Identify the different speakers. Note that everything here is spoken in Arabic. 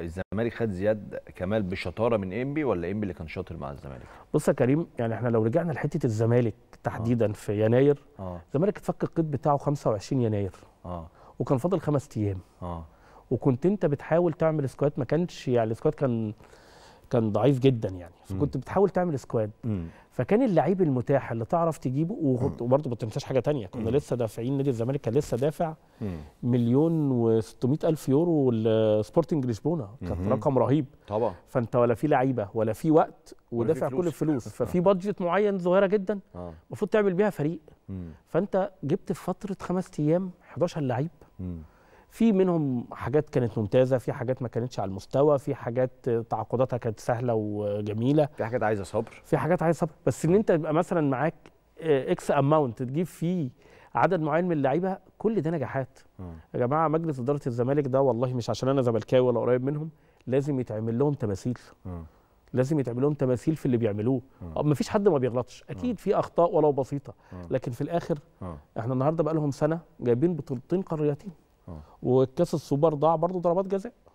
Speaker 1: الزمالك خد زياد كمال بشطاره من انبي ولا انبي اللي كان شاطر مع الزمالك؟ بص يا كريم يعني احنا لو رجعنا لحته الزمالك تحديدا آه. في يناير آه. الزمالك اتفك القيد بتاعه 25 يناير آه. وكان فاضل خمس ايام آه. وكنت انت بتحاول تعمل سكواد ما كانش يعني السكواد كان كان ضعيف جدا يعني فكنت بتحاول تعمل سكواد فكان اللعيب المتاح اللي تعرف تجيبه وبرضه ما تنساش حاجه تانية كنا لسه دافعين نادي الزمالك كان لسه دافع مليون و الف يورو لسبورتنج لشبونه كان رقم رهيب طبعا فانت ولا في لعيبه ولا في وقت ودافع كل الفلوس ففي بادجت معين صغيره جدا آه. المفروض تعمل بيها فريق فانت جبت في فتره خمس ايام 11 لعيب في منهم حاجات كانت ممتازه في حاجات ما كانتش على المستوى في حاجات تعاقداتها كانت سهله وجميله في حاجات عايزه صبر في حاجات عايزه صبر بس ان انت يبقى مثلا معاك اكس آه، اماونت تجيب فيه عدد معين من اللعيبه كل ده نجاحات آه. يا جماعه مجلس اداره الزمالك ده والله مش عشان انا زملكاوي ولا قريب منهم لازم يتعمل لهم تماثيل آه. لازم يتعمل لهم تماثيل في اللي بيعملوه ما فيش حد ما بيغلطش اكيد في اخطاء ولو بسيطه لكن في الاخر احنا النهارده بقى لهم سنه جايبين بطولتين قاريتين آه. وكاس السوبر ضاع برضه ضربات جزاء